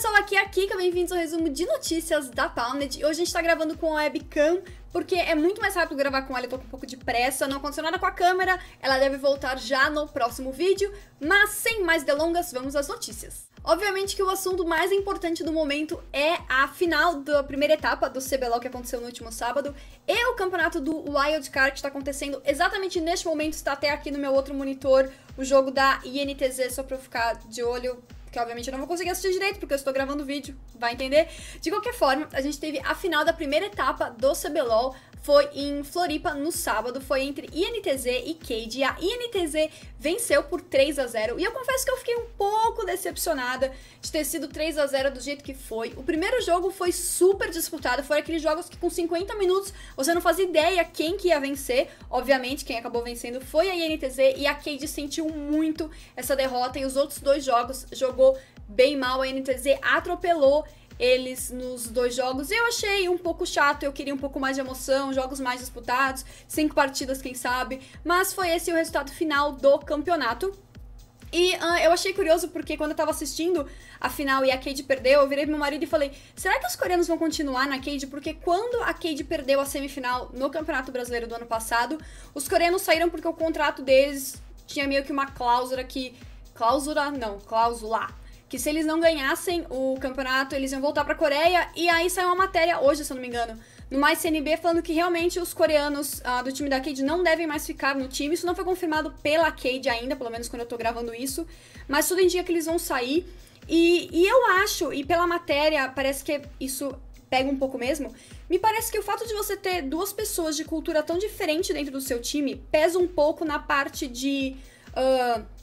pessoal, aqui é a Kika, bem-vindos ao resumo de notícias da Pounded. Hoje a gente tá gravando com a webcam, porque é muito mais rápido gravar com ela, eu tô com um pouco de pressa, não aconteceu nada com a câmera, ela deve voltar já no próximo vídeo, mas sem mais delongas, vamos às notícias. Obviamente que o assunto mais importante do momento é a final da primeira etapa do CBLOL que aconteceu no último sábado e o campeonato do Wildcard que está acontecendo exatamente neste momento, está até aqui no meu outro monitor, o jogo da INTZ, só para eu ficar de olho que obviamente eu não vou conseguir assistir direito porque eu estou gravando vídeo, vai entender? De qualquer forma, a gente teve a final da primeira etapa do CBLOL, foi em Floripa no sábado, foi entre INTZ e Cade. E a INTZ venceu por 3 a 0 E eu confesso que eu fiquei um pouco decepcionada de ter sido 3 a 0 do jeito que foi. O primeiro jogo foi super disputado, foram aqueles jogos que com 50 minutos você não fazia ideia quem que ia vencer. Obviamente, quem acabou vencendo foi a INTZ e a Cade sentiu muito essa derrota e os outros dois jogos jogou bem mal, a INTZ atropelou eles nos dois jogos. Eu achei um pouco chato, eu queria um pouco mais de emoção, jogos mais disputados, cinco partidas, quem sabe. Mas foi esse o resultado final do campeonato. E uh, eu achei curioso porque quando eu tava assistindo a final e a Cade perdeu, eu virei pro meu marido e falei: será que os coreanos vão continuar na Cade? Porque quando a Cade perdeu a semifinal no Campeonato Brasileiro do ano passado, os coreanos saíram porque o contrato deles tinha meio que uma cláusula que. Cláusula? Não, cláusula que se eles não ganhassem o campeonato, eles iam voltar pra Coreia. E aí saiu uma matéria hoje, se eu não me engano, no Mais CNB, falando que realmente os coreanos uh, do time da Cade não devem mais ficar no time. Isso não foi confirmado pela Cade ainda, pelo menos quando eu tô gravando isso. Mas tudo indica que eles vão sair. E, e eu acho, e pela matéria, parece que isso pega um pouco mesmo. Me parece que o fato de você ter duas pessoas de cultura tão diferente dentro do seu time pesa um pouco na parte de. Uh,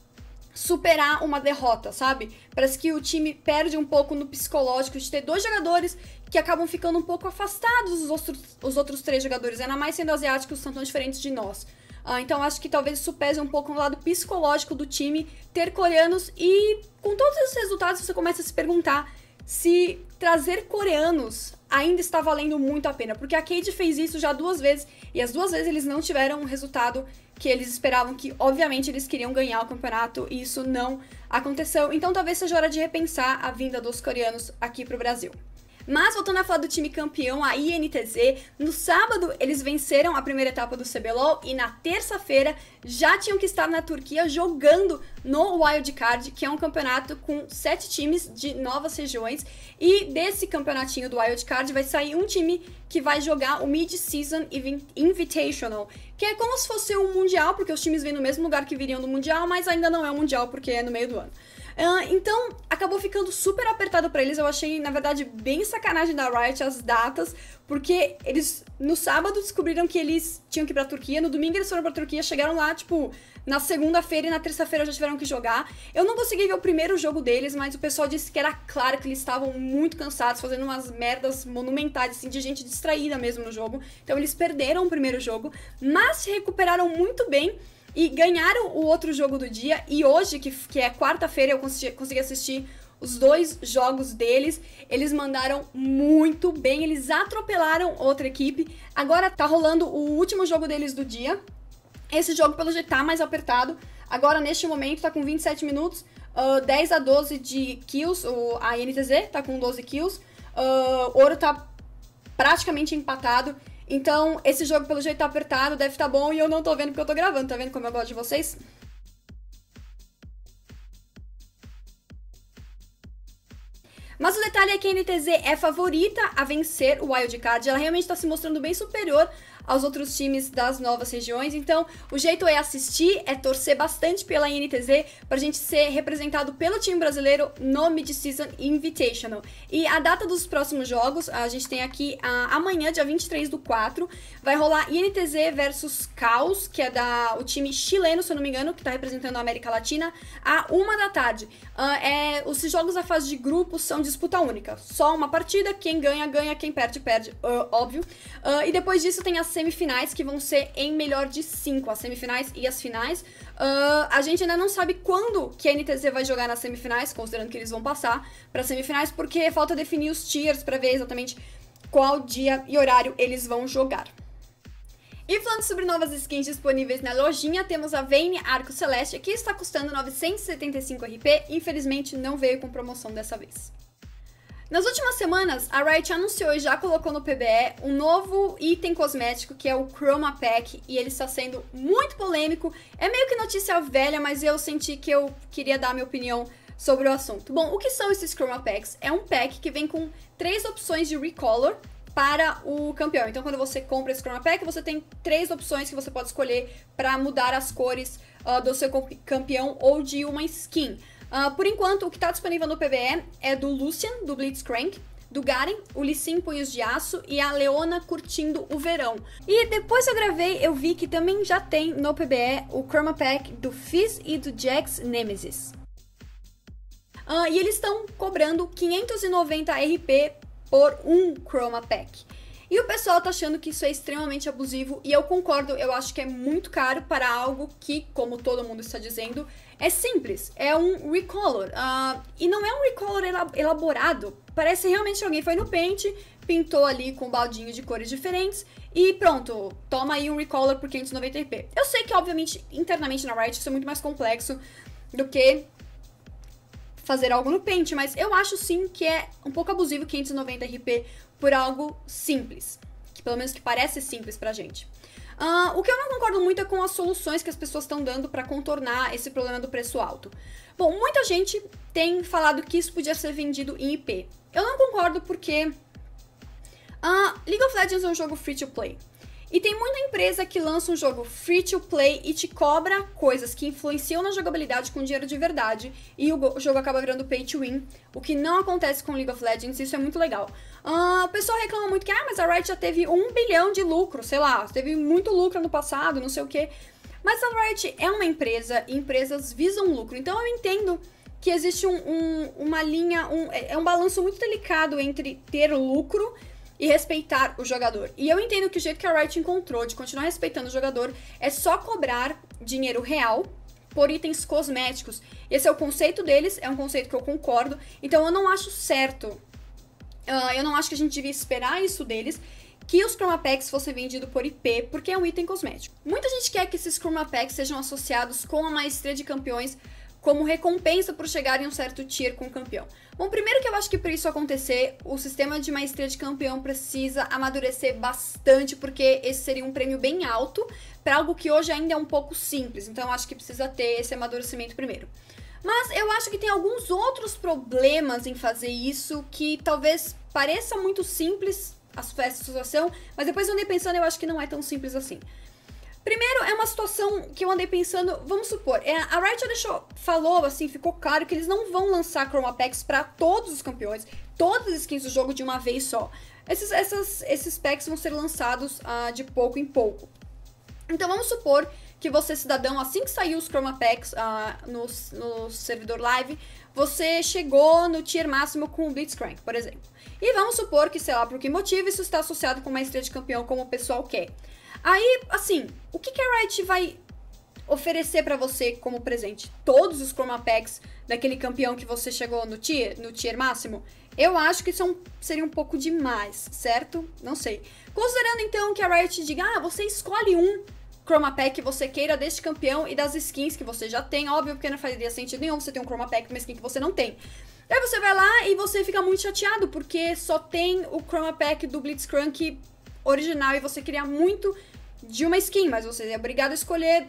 superar uma derrota, sabe? Parece que o time perde um pouco no psicológico de ter dois jogadores que acabam ficando um pouco afastados dos outros, os outros três jogadores, ainda mais sendo asiáticos, são tão diferentes de nós. Ah, então acho que talvez isso pese um pouco no lado psicológico do time ter coreanos e com todos esses resultados você começa a se perguntar se trazer coreanos ainda está valendo muito a pena, porque a Cade fez isso já duas vezes e as duas vezes eles não tiveram um resultado que eles esperavam que, obviamente, eles queriam ganhar o campeonato e isso não aconteceu. Então talvez seja hora de repensar a vinda dos coreanos aqui para o Brasil. Mas voltando a falar do time campeão, a INTZ, no sábado eles venceram a primeira etapa do CBLOL e na terça-feira já tinham que estar na Turquia jogando no Wildcard, que é um campeonato com sete times de novas regiões. E desse campeonatinho do Wildcard vai sair um time que vai jogar o Mid-Season Invitational, que é como se fosse um Mundial, porque os times vêm no mesmo lugar que viriam do Mundial, mas ainda não é um Mundial porque é no meio do ano. Uh, então, acabou ficando super apertado para eles. Eu achei, na verdade, bem sacanagem da Riot as datas, porque eles no sábado descobriram que eles tinham que ir pra Turquia, no domingo eles foram pra Turquia, chegaram lá, tipo, na segunda-feira e na terça-feira já tiveram que jogar. Eu não consegui ver o primeiro jogo deles, mas o pessoal disse que era claro que eles estavam muito cansados, fazendo umas merdas monumentais, assim, de gente distraída mesmo no jogo. Então, eles perderam o primeiro jogo, mas se recuperaram muito bem. E ganharam o outro jogo do dia. E hoje, que, que é quarta-feira, eu consegui, consegui assistir os dois jogos deles. Eles mandaram muito bem, eles atropelaram outra equipe. Agora tá rolando o último jogo deles do dia. Esse jogo, pelo jeito, tá mais apertado. Agora, neste momento, tá com 27 minutos, uh, ah, 10 a 12 de kills. O, a NTZ tá com 12 kills. Uh, Ouro tá praticamente empatado. Então, esse jogo, pelo jeito, tá apertado, deve tá bom e eu não tô vendo porque eu tô gravando. Tá vendo como eu gosto de vocês? Mas o detalhe é que a NTZ é favorita a vencer o Wildcard. Ela realmente está se mostrando bem superior aos outros times das novas regiões. Então, o jeito é assistir, é torcer bastante pela INTZ para a gente ser representado pelo time brasileiro no Mid-Season Invitational. E a data dos próximos jogos, a gente tem aqui a, amanhã, dia 23 do 4, vai rolar INTZ versus Caos, que é da, o time chileno, se eu não me engano, que está representando a América Latina, a uma da tarde. Uh, é, os jogos da fase de grupos são disputa única, só uma partida, quem ganha, ganha, quem perde, perde, uh, óbvio. Uh, e depois disso tem as semifinais, que vão ser em melhor de cinco, as semifinais e as finais. Uh, a gente ainda não sabe quando que a NTZ vai jogar nas semifinais, considerando que eles vão passar para semifinais, porque falta definir os tiers para ver exatamente qual dia e horário eles vão jogar. E falando sobre novas skins disponíveis na lojinha, temos a Vayne Arco Celeste, que está custando 975 RP, infelizmente não veio com promoção dessa vez. Nas últimas semanas, a Riot anunciou e já colocou no PBE um novo item cosmético que é o Chroma Pack e ele está sendo muito polêmico. É meio que notícia velha, mas eu senti que eu queria dar minha opinião sobre o assunto. Bom, o que são esses Chroma Packs? É um pack que vem com três opções de recolor para o campeão. Então, quando você compra esse Chroma Pack, você tem três opções que você pode escolher para mudar as cores uh, do seu campeão ou de uma skin. Uh, por enquanto, o que está disponível no PBE é do Lucian, do Blitzcrank, do Garen, o Lissim Punhos de Aço e a Leona curtindo o verão. E depois eu gravei, eu vi que também já tem no PBE o Chroma Pack do Fizz e do Jax Nemesis. Uh, e eles estão cobrando 590 RP por um Chroma Pack. E o pessoal tá achando que isso é extremamente abusivo, e eu concordo, eu acho que é muito caro para algo que, como todo mundo está dizendo, é simples, é um recolor. Uh, e não é um recolor elaborado. Parece realmente alguém foi no Paint, pintou ali com um baldinho de cores diferentes e pronto, toma aí um recolor por 590p. Eu sei que, obviamente, internamente na Riot isso é muito mais complexo do que fazer algo no Paint, mas eu acho sim que é um pouco abusivo 590 RP por algo simples, que pelo menos que parece simples pra gente. Uh, o que eu não concordo muito é com as soluções que as pessoas estão dando para contornar esse problema do preço alto. Bom, muita gente tem falado que isso podia ser vendido em IP. Eu não concordo porque. Uh, League of Legends é um jogo free to play. E tem muita empresa que lança um jogo free to play e te cobra coisas que influenciam na jogabilidade com dinheiro de verdade e o jogo acaba virando pay to win, o que não acontece com League of Legends, isso é muito legal. Uh, ah, pessoa reclama muito que, ah, mas a Riot já teve um bilhão de lucro, sei lá, teve muito lucro no passado, não sei o quê. Mas a Riot é uma empresa e empresas visam lucro, então eu entendo que existe um, um, uma linha, um, é, é um balanço muito delicado entre ter lucro e respeitar o jogador. E eu entendo que o jeito que a Wright encontrou de continuar respeitando o jogador é só cobrar dinheiro real por itens cosméticos. Esse é o conceito deles, é um conceito que eu concordo. Então eu não acho certo. Uh, eu não acho que a gente devia esperar isso deles. Que os Chroma Packs fossem vendidos por IP, porque é um item cosmético. Muita gente quer que esses Chroma Packs sejam associados com a maestria de campeões como recompensa por chegar em um certo tier com o campeão. Bom, primeiro que eu acho que para isso acontecer, o sistema de maestria de campeão precisa amadurecer bastante, porque esse seria um prêmio bem alto para algo que hoje ainda é um pouco simples. Então eu acho que precisa ter esse amadurecimento primeiro. Mas eu acho que tem alguns outros problemas em fazer isso que talvez pareça muito simples a sua situação, mas depois eu andei pensando, eu acho que não é tão simples assim. Primeiro, é uma situação que eu andei pensando, vamos supor, é, a Riot deixou, falou, assim, ficou claro que eles não vão lançar Chroma Packs pra todos os campeões, todas as skins do jogo de uma vez só. Esses, essas, esses packs vão ser lançados ah, de pouco em pouco. Então vamos supor que você, cidadão, assim que saiu os Chroma Packs ah, no, no servidor live, você chegou no tier máximo com o Blitzcrank, por exemplo. E vamos supor que, sei lá, por que motivo isso está associado com uma estrela de campeão como o pessoal quer. Aí, assim, o que, que a Riot vai oferecer para você como presente? Todos os chroma packs daquele campeão que você chegou no tier, no tier máximo? Eu acho que isso é um, seria um pouco demais, certo? Não sei. Considerando então que a Riot diga, ah, você escolhe um chroma pack que você queira deste campeão e das skins que você já tem, óbvio, que não faria sentido nenhum você ter um chroma pack de uma skin que você não tem. Aí você vai lá e você fica muito chateado porque só tem o chroma pack do Blitzcrank original e você queria muito de uma skin, mas você é obrigado a escolher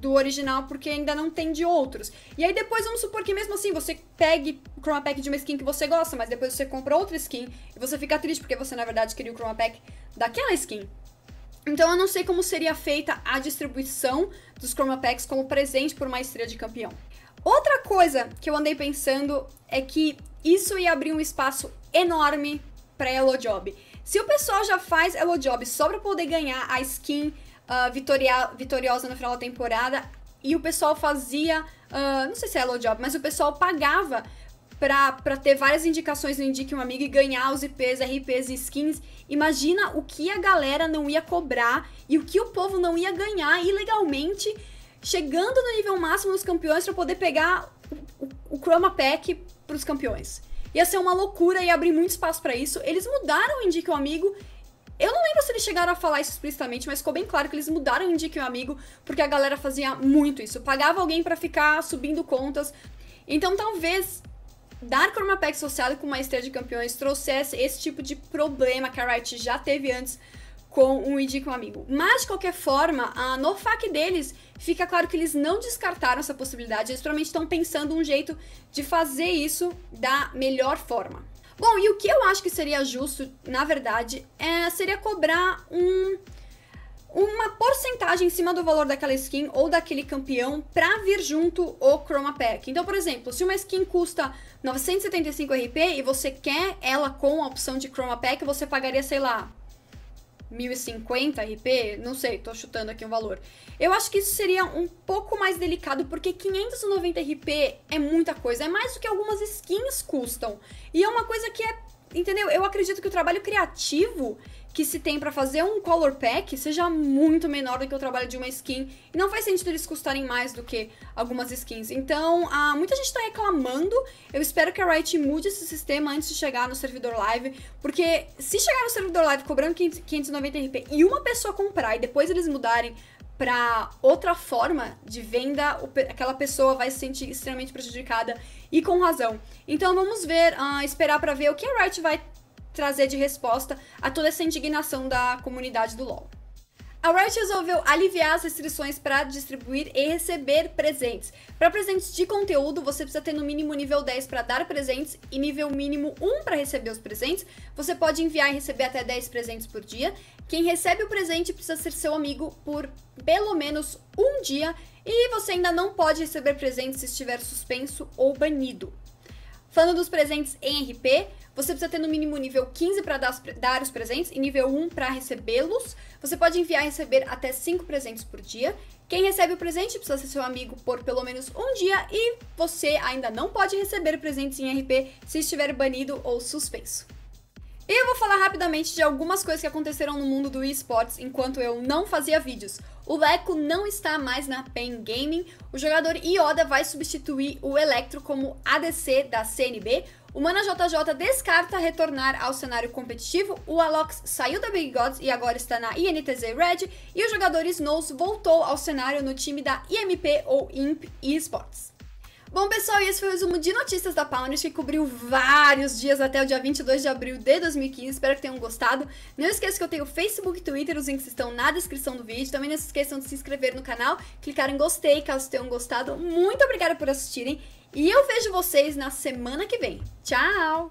do original porque ainda não tem de outros. E aí depois vamos supor que mesmo assim você pegue o chroma pack de uma skin que você gosta, mas depois você compra outra skin e você fica triste porque você na verdade queria o chroma pack daquela skin. Então eu não sei como seria feita a distribuição dos chroma packs como presente por uma estreia de campeão. Outra coisa que eu andei pensando é que isso ia abrir um espaço enorme para Yellow Job. Se o pessoal já faz Hello Job só pra poder ganhar a skin uh, vitoria, vitoriosa no final da temporada, e o pessoal fazia, uh, não sei se é Hello Job, mas o pessoal pagava pra, pra ter várias indicações no Indique um Amigo e ganhar os IPs, RPs e skins, imagina o que a galera não ia cobrar e o que o povo não ia ganhar ilegalmente, chegando no nível máximo dos campeões para poder pegar o, o, o Chroma Pack pros campeões ia ser uma loucura e abrir muito espaço para isso. Eles mudaram o Indique o Amigo. Eu não lembro se eles chegaram a falar isso explicitamente, mas ficou bem claro que eles mudaram o Indique o Amigo, porque a galera fazia muito isso. Pagava alguém para ficar subindo contas. Então talvez dar Chroma Pack e com uma estrela de campeões trouxesse esse tipo de problema que a Riot já teve antes com um indique um amigo. Mas, de qualquer forma, a, no FAQ deles, fica claro que eles não descartaram essa possibilidade, eles provavelmente estão pensando um jeito de fazer isso da melhor forma. Bom, e o que eu acho que seria justo, na verdade, é, seria cobrar um, uma porcentagem em cima do valor daquela skin ou daquele campeão para vir junto o Chroma Pack. Então, por exemplo, se uma skin custa 975 RP e você quer ela com a opção de Chroma Pack, você pagaria, sei lá, 1050 RP, não sei, tô chutando aqui um valor. Eu acho que isso seria um pouco mais delicado, porque 590 RP é muita coisa, é mais do que algumas skins custam. E é uma coisa que é entendeu? Eu acredito que o trabalho criativo que se tem para fazer um color pack seja muito menor do que o trabalho de uma skin. E não faz sentido eles custarem mais do que algumas skins. Então, ah, muita gente tá reclamando. Eu espero que a Riot mude esse sistema antes de chegar no servidor live. Porque se chegar no servidor live cobrando 590 RP e uma pessoa comprar e depois eles mudarem para outra forma de venda, aquela pessoa vai se sentir extremamente prejudicada e com razão. Então vamos ver, uh, esperar para ver o que a Riot vai trazer de resposta a toda essa indignação da comunidade do LoL. A Riot resolveu aliviar as restrições para distribuir e receber presentes. Para presentes de conteúdo, você precisa ter no mínimo nível 10 para dar presentes e nível mínimo 1 para receber os presentes. Você pode enviar e receber até 10 presentes por dia. Quem recebe o presente precisa ser seu amigo por pelo menos um dia e você ainda não pode receber presentes se estiver suspenso ou banido. Falando dos presentes em RP, você precisa ter no mínimo nível 15 para dar, dar, os presentes e nível 1 para recebê-los. Você pode enviar e receber até 5 presentes por dia. Quem recebe o presente precisa ser seu amigo por pelo menos um dia e você ainda não pode receber presentes em RP se estiver banido ou suspenso. E eu vou falar rapidamente de algumas coisas que aconteceram no mundo do esportes enquanto eu não fazia vídeos. O Leco não está mais na PEN Gaming. O jogador Ioda vai substituir o Electro como ADC da CNB. O Mana JJ descarta retornar ao cenário competitivo. O Alox saiu da Big Gods e agora está na INTZ Red. E o jogador Snows voltou ao cenário no time da IMP ou IMP Esports. Bom, pessoal, esse foi o resumo de notícias da Pound, que cobriu vários dias até o dia 22 de abril de 2015. Espero que tenham gostado. Não esqueça que eu tenho Facebook e Twitter, os links estão na descrição do vídeo. Também não se esqueçam de se inscrever no canal, clicar em gostei caso tenham gostado. Muito obrigada por assistirem e eu vejo vocês na semana que vem. Tchau!